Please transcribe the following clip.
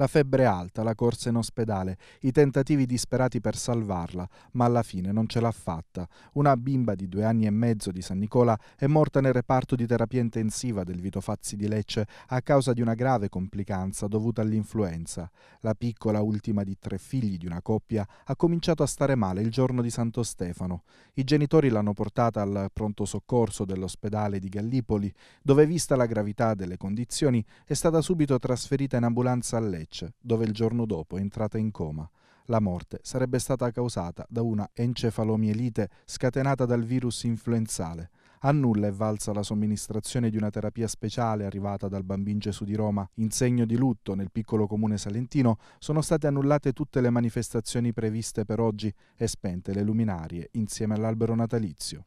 La febbre alta, la corsa in ospedale, i tentativi disperati per salvarla, ma alla fine non ce l'ha fatta. Una bimba di due anni e mezzo di San Nicola è morta nel reparto di terapia intensiva del Vito Fazzi di Lecce a causa di una grave complicanza dovuta all'influenza. La piccola, ultima di tre figli di una coppia, ha cominciato a stare male il giorno di Santo Stefano. I genitori l'hanno portata al pronto soccorso dell'ospedale di Gallipoli, dove vista la gravità delle condizioni è stata subito trasferita in ambulanza a Lecce Lecce, dove il giorno dopo è entrata in coma. La morte sarebbe stata causata da una encefalomielite scatenata dal virus influenzale. A nulla è valsa la somministrazione di una terapia speciale arrivata dal Bambin Gesù di Roma. In segno di lutto nel piccolo comune salentino sono state annullate tutte le manifestazioni previste per oggi e spente le luminarie insieme all'albero natalizio.